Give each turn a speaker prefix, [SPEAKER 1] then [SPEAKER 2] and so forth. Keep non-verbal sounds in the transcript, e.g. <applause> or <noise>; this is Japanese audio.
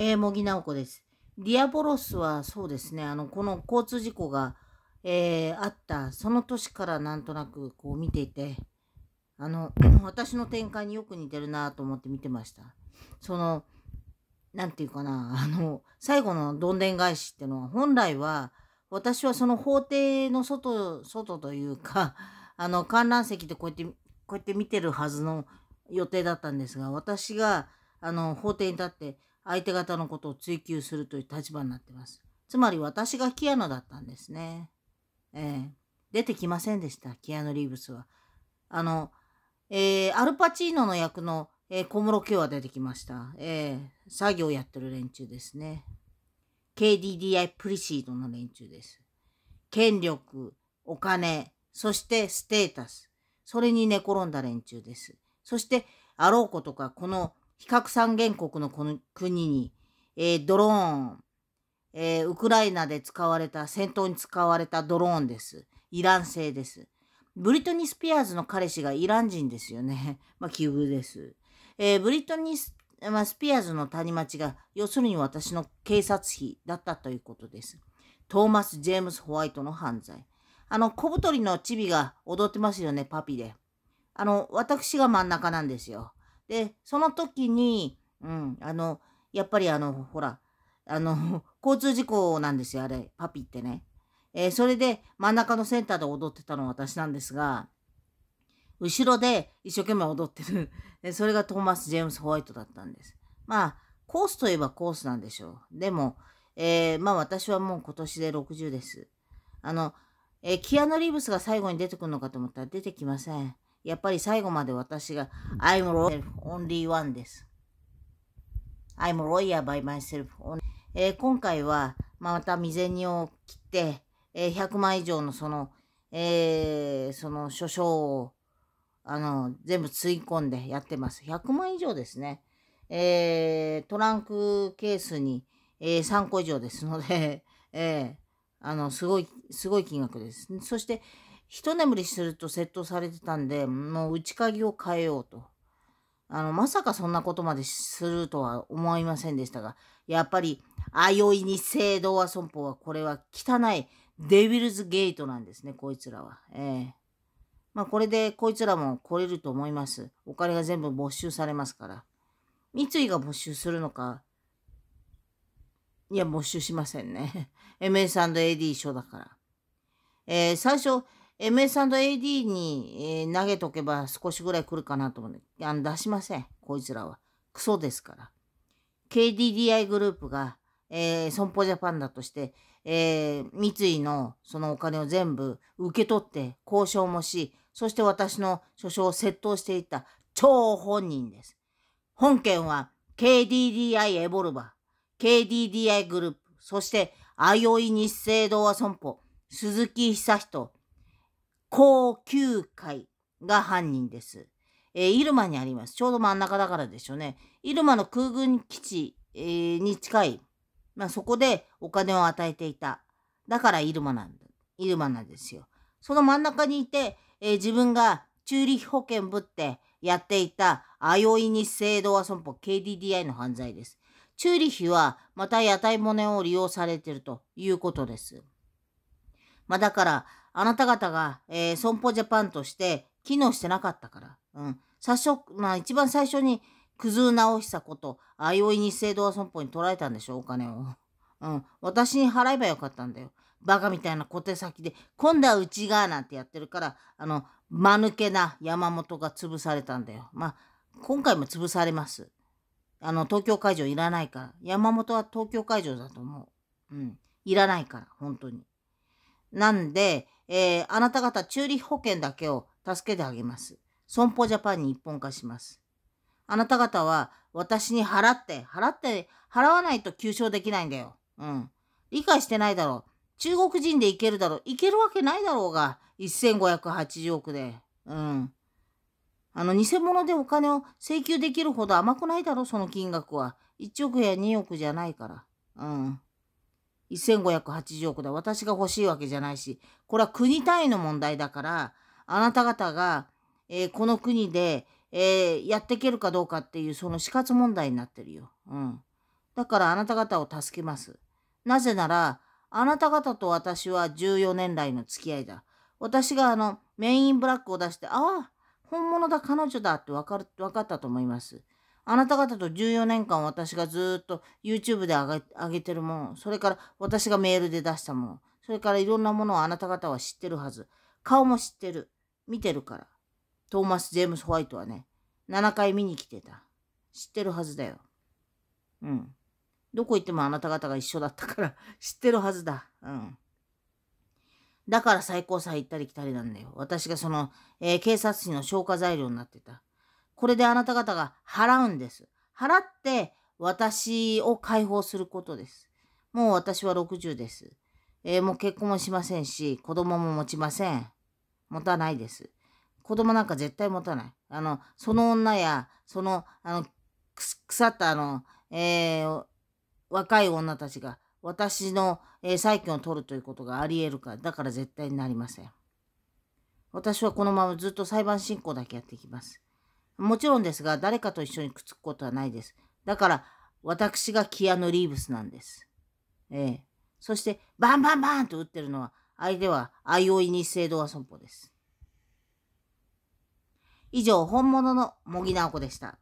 [SPEAKER 1] えー、茂直子です。ディアボロスはそうですね、あの、この交通事故が、えー、あった、その年からなんとなくこう見ていて、あの、<clears throat> 私の展開によく似てるなと思って見てました。その、何て言うかな、あの、最後のどんでん返しってのは、本来は、私はその法廷の外、外というか、あの、観覧席でこうやって、こうやって見てるはずの予定だったんですが、私が、あの、法廷に立って、相手方のことを追求するという立場になってます。つまり私がキアノだったんですね。えー、出てきませんでした、キアノ・リーブスは。あの、えー、アルパチーノの役の、えー、小室京は出てきました。えー、作業やってる連中ですね。KDDI プリシードの連中です。権力、お金、そしてステータス。それに寝転んだ連中です。そして、あろうことか、この非核三原国のこの国に、えー、ドローン、えー、ウクライナで使われた、戦闘に使われたドローンです。イラン製です。ブリトニー・スピアーズの彼氏がイラン人ですよね。<laughs> まあ、奇遇です。えー、ブリトニース・まあ、スピアーズの谷町が、要するに私の警察費だったということです。トーマス・ジェームス・ホワイトの犯罪。あの、小太りのチビが踊ってますよね、パピで。あの、私が真ん中なんですよ。で、その時に、うん、あの、やっぱりあの、ほら、あの、<laughs> 交通事故なんですよ、あれ、パピってね。えー、それで真ん中のセンターで踊ってたのは私なんですが、後ろで一生懸命踊ってる <laughs> それがトーマス・ジェームス・ホワイトだったんです。まあ、コースといえばコースなんでしょう。でも、えー、まあ私はもう今年で60です。あの、えー、キアノ・リーブスが最後に出てくるのかと思ったら出てきません。やっぱり最後まで私が I'm loyal only one です。I'm loyal by myself only、えー、今回は、まあ、また未然にを切って、えー、100枚以上のその、えー、その書書をあの全部つい込んでやってます。100枚以上ですね。えー、トランクケースに、えー、3個以上ですので、<laughs> えー、あのすごい、すごい金額です。そして、一眠りすると窃盗されてたんで、もう内鍵を変えようと。あの、まさかそんなことまでするとは思いませんでしたが、やっぱり、よいに聖堂は損保は、これは汚いデビルズゲートなんですね、こいつらは。ええー、まあ、これでこいつらも来れると思います。お金が全部没収されますから。三井が没収するのか、いや、没収しませんね。MS&AD 一緒だから。えー、最初、MS&AD に、えー、投げとけば少しぐらい来るかなと思うで、あの出しません。こいつらは。クソですから。KDDI グループが、えー、損保ジャパンだとして、えー、三井のそのお金を全部受け取って交渉もし、そして私の所掌を窃盗していた超本人です。本件は KDDI エボルバー、KDDI グループ、そしてあよい日清童話損保、鈴木久人、高級会が犯人です。えー、イルマにあります。ちょうど真ん中だからでしょうね。イルマの空軍基地、えー、に近い、まあ、そこでお金を与えていた。だからイルマなんだ。イルマなんですよ。その真ん中にいて、えー、自分が中立保険ぶってやっていた、あよいに制度は損保 KDDI の犯罪です。チューリヒはまた屋台骨を利用されているということです。まあ、だから、あなた方が、えー、損保ジャパンとして機能してなかったから、うん。最初、まあ一番最初に、クズ直たこと、あいおい日清同は損保に取られたんでしょ、お金を。うん。私に払えばよかったんだよ。バカみたいな小手先で、今度はうちが、なんてやってるから、あの、間抜けな山本が潰されたんだよ。まあ、今回も潰されます。あの、東京会場いらないから。山本は東京会場だと思う。うん。いらないから、本当に。なんで、えー、あなた方中立保険だけを助けてあげます。損保ジャパンに一本化します。あなた方は私に払って、払って、払わないと求償できないんだよ。うん。理解してないだろう。中国人でいけるだろう。いけるわけないだろうが、1580億で。うん。あの、偽物でお金を請求できるほど甘くないだろ、その金額は。1億や2億じゃないから。うん。1580億だ。私が欲しいわけじゃないし、これは国単位の問題だから、あなた方が、えー、この国で、えー、やっていけるかどうかっていう、その死活問題になってるよ。うん。だからあなた方を助けます。なぜなら、あなた方と私は14年来の付き合いだ。私があの、メインブラックを出して、ああ、本物だ、彼女だって分かる、分かったと思います。あなた方と14年間私がずっと YouTube で上げ上げてるもの、それから私がメールで出したもの、それからいろんなものをあなた方は知ってるはず。顔も知ってる。見てるから。トーマス・ジェームス・ホワイトはね、7回見に来てた。知ってるはずだよ。うん。どこ行ってもあなた方が一緒だったから <laughs> 知ってるはずだ。うん。だから最高裁行ったり来たりなんだよ。私がその、えー、警察にの消化材料になってた。これであなた方が払うんです。払って私を解放することです。もう私は60です。えー、もう結婚もしませんし、子供も持ちません。持たないです。子供なんか絶対持たない。あの、その女や、その、あの、腐ったあの、えー、若い女たちが私の、えー、債権を取るということがあり得るから、だから絶対になりません。私はこのままずっと裁判進行だけやっていきます。もちろんですが、誰かと一緒にくっつくことはないです。だから、私がキアヌ・リーブスなんです。ええ。そして、バンバンバンと打ってるのは、相手は、相生セにドア・は損保です。以上、本物の茂木直子でした。